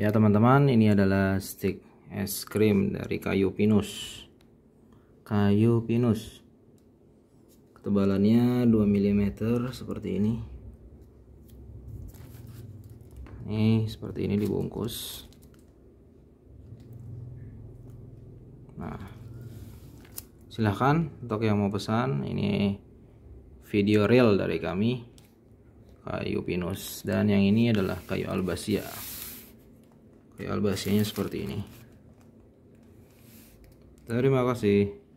Ya teman-teman ini adalah stick es krim dari kayu pinus Kayu pinus Ketebalannya 2 mm seperti ini Nih seperti ini dibungkus Nah silahkan untuk yang mau pesan ini video real dari kami kayu pinus dan yang ini adalah kayu albasia ya albasianya seperti ini terima kasih